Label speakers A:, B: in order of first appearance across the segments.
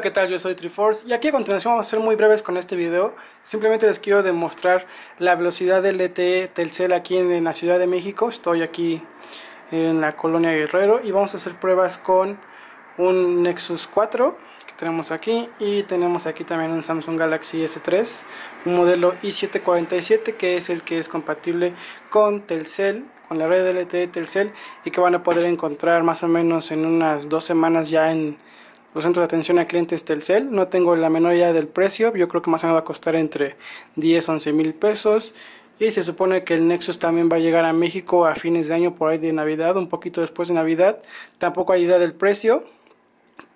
A: ¿qué tal? Yo soy Triforce y aquí a continuación vamos a ser muy breves con este video. Simplemente les quiero demostrar la velocidad del LTE e Telcel aquí en, la Ciudad de México. Estoy aquí en la colonia Guerrero y vamos a hacer pruebas con un Nexus 4 que tenemos aquí y tenemos aquí también un Samsung Galaxy S3, un modelo i747 que es el que es compatible con Telcel con la red LTE e Telcel y que van a poder encontrar más o menos en unas dos semanas ya en los centros de atención a clientes Telcel. No tengo la menor idea del precio. Yo creo que más o menos va a costar entre 10 11 mil pesos. Y se supone que el Nexus también va a llegar a México a fines de año, por ahí de Navidad, un poquito después de Navidad. Tampoco hay idea del precio.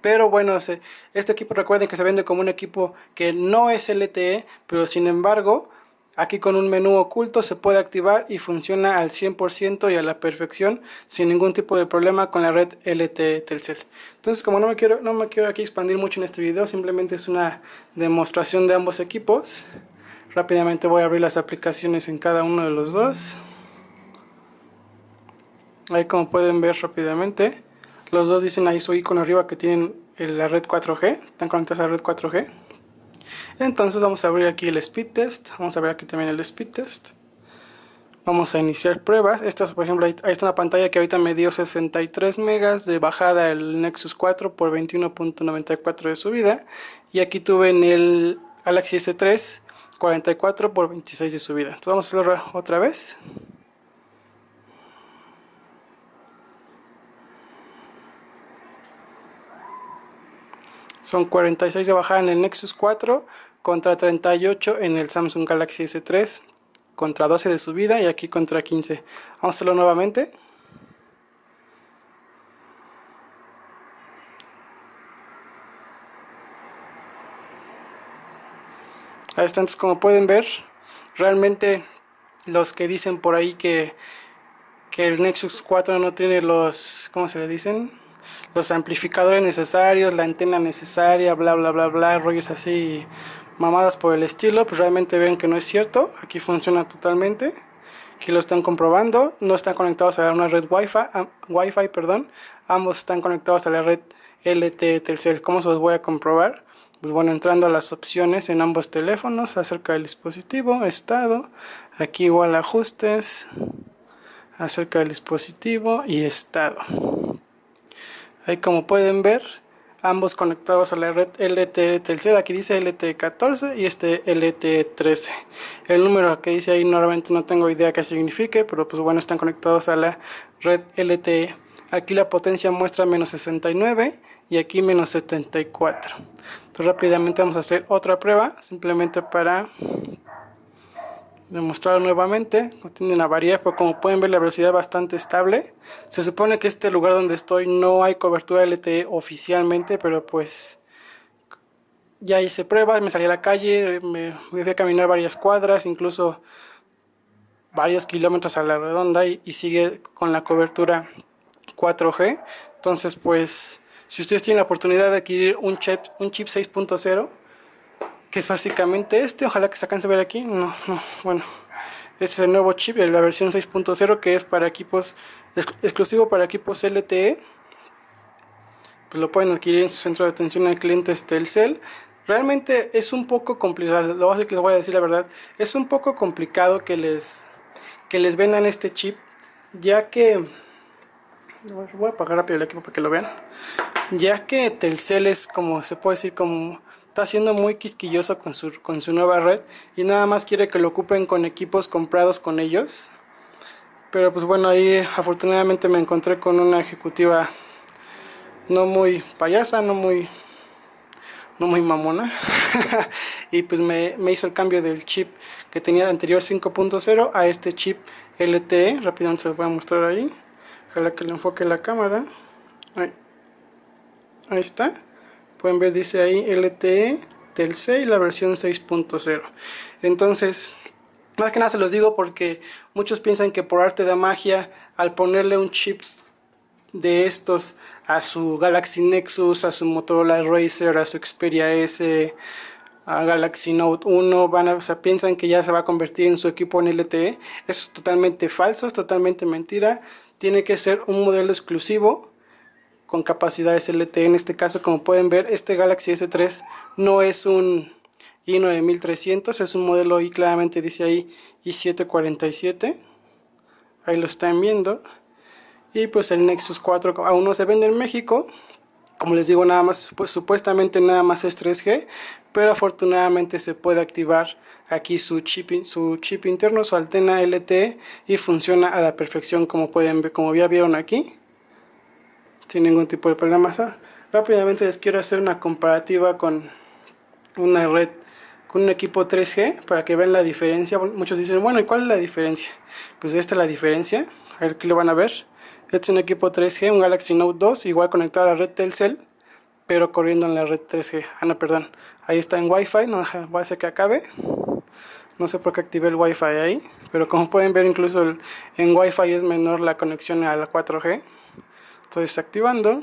A: Pero bueno, este equipo recuerden que se vende como un equipo que no es LTE, pero sin embargo Aquí con un menú oculto se puede activar y funciona al 100% y a la perfección sin ningún tipo de problema con la red LTE Telcel. Entonces como no me quiero, no me quiero aquí expandir mucho en este video, simplemente es una demostración de ambos equipos. Rápidamente voy a abrir las aplicaciones en cada uno de los dos. Ahí como pueden ver rápidamente, los dos dicen ahí su icono arriba que tienen la red 4G, están conectados a la red 4G. Entonces vamos a abrir aquí el speed test. Vamos a ver aquí también el speed test. Vamos a iniciar pruebas. Estas, por ejemplo, ahí, está una pantalla que ahorita me dio 63 megas de bajada el Nexus 4 por 21.94 de subida. Y aquí tuve en el Galaxy S3 44 por 26 de subida. Entonces vamos a hacerlo otra vez. Son 46 de bajada en el Nexus 4 contra 38 en el Samsung Galaxy S3 contra 12 de subida y aquí contra 15. Vamos a hacerlo nuevamente. Ahí están, entonces como pueden ver, realmente los que dicen por ahí que, que el Nexus 4 no tiene los, ¿cómo se le dicen? los amplificadores necesarios, la antena necesaria, bla, bla, bla, bla, rollos así, mamadas por el estilo, pues realmente ven que no es cierto, aquí funciona totalmente. Aquí lo están comprobando, no están conectados a una red wi wifi perdón. ambos están conectados a la red LTE Telcel. ¿Cómo se los voy a comprobar? Pues bueno, entrando a las opciones en ambos teléfonos, acerca del dispositivo, estado, aquí igual ajustes, acerca del dispositivo y estado. Ahí como pueden ver, ambos conectados a la red LTE Telcel. Aquí dice LTE 14 y este LTE 13. El número que dice ahí normalmente no tengo idea qué signifique, pero pues bueno, están conectados a la red LTE. Aquí la potencia muestra menos 69 y aquí menos 74. Entonces rápidamente vamos a hacer otra prueba, simplemente para demostrar nuevamente. No tienen variedad, pero como pueden ver la velocidad es bastante estable. Se supone que este lugar donde estoy no hay cobertura LTE oficialmente, pero pues ya hice pruebas, me salí a la calle, me, fui a caminar varias cuadras, incluso varios kilómetros a la redonda y, sigue con la cobertura 4G. Entonces pues si ustedes tienen la oportunidad de adquirir un chip, un chip 6.0, que es básicamente este, ojalá que se alcance a ver aquí, no, no, bueno, este es el nuevo chip, la versión 6.0 que es para equipos, exclusivo para equipos LTE, pues lo pueden adquirir en su centro de atención al cliente Telcel, este, realmente es un poco complicado, lo que les voy a decir la verdad, es un poco complicado que les, que les vendan este chip, ya que voy a apagar rápido el equipo para que lo vean. Ya que Telcel es como se puede decir como está siendo muy quisquilloso con su, con su nueva red y nada más quiere que lo ocupen con equipos comprados con ellos. Pero pues bueno, ahí afortunadamente me encontré con una ejecutiva no muy payasa, no muy no muy mamona. y pues me, hizo el cambio del chip que tenía anterior 5.0 a este chip LTE. Rápidamente se lo voy a mostrar ahí. Ojalá que le enfoque la cámara. Ahí, ahí está pueden ver dice ahí LTE y la versión 6.0 entonces más que nada se los digo porque muchos piensan que por arte de magia al ponerle un chip de estos a su Galaxy Nexus, a su Motorola Racer, a su Xperia S, a Galaxy Note 1, piensan que ya se va a convertir en su equipo en LTE. Eso es totalmente falso, es totalmente mentira. Tiene que ser un modelo exclusivo con capacidades LTE, En este caso, como pueden ver, este Galaxy S3 no es un i9300, es un modelo y claramente dice ahí i747. Ahí lo están viendo. Y pues el Nexus 4 aún no se vende en México. Como les digo, nada más, pues supuestamente nada más es 3G, pero afortunadamente se puede activar aquí su chip, su chip interno, su antena LTE y funciona a la perfección como pueden ver, como ya vieron aquí sin ningún tipo de problema Rápidamente les quiero hacer una comparativa con una red, con un equipo 3G, para que vean la diferencia. Muchos dicen, bueno, ¿y cuál es la diferencia? Pues esta es la diferencia, aquí lo van a ver. Este es un equipo 3G, un Galaxy Note 2, igual conectado a la red Telcel, pero corriendo en la red 3G. Ah, no, perdón. Ahí está en Wi-Fi, no voy a hacer que acabe. No sé por qué activé el Wi-Fi ahí, pero como pueden ver, incluso en Wi-Fi es menor la conexión a la 4G estoy desactivando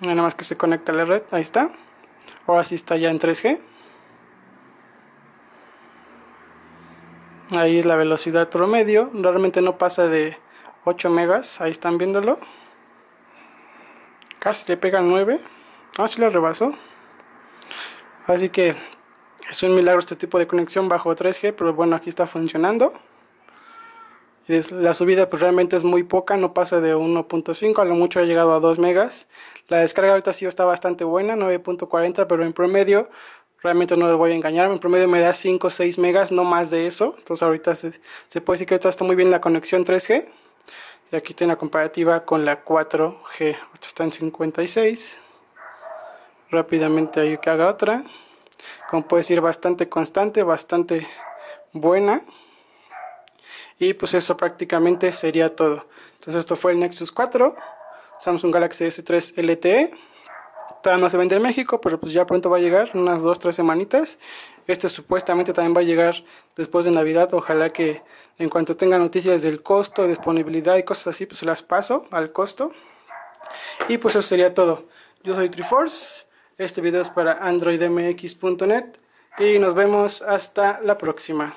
A: nada más que se conecta a la red ahí está ahora sí está ya en 3G ahí es la velocidad promedio realmente no pasa de 8 megas ahí están viéndolo casi le pegan 9 ah sí lo rebasó así que es un milagro este tipo de conexión bajo 3G pero bueno aquí está funcionando la subida pues realmente es muy poca, no pasa de 1.5, a lo mucho ha llegado a 2 megas. La descarga ahorita sí está bastante buena, 9.40, pero en promedio, realmente no les voy a engañar, en promedio me da 5 o 6 megas, no más de eso. Entonces ahorita se, puede decir que ahorita está muy bien la conexión 3G. Y aquí tiene la comparativa con la 4G, ahorita está en 56. Rápidamente hay que haga otra. Como puedes decir, bastante constante, bastante buena. Y pues eso prácticamente sería todo. Entonces esto fue el Nexus 4, Samsung Galaxy S3 LTE. Todavía no se vende en México, pero pues ya pronto va a llegar, unas 2-3 semanitas. Este supuestamente también va a llegar después de Navidad. Ojalá que en cuanto tenga noticias del costo, disponibilidad y cosas así, pues se las paso al costo. Y pues eso sería todo. Yo soy Triforce. Este video es para androidmx.net y nos vemos hasta la próxima.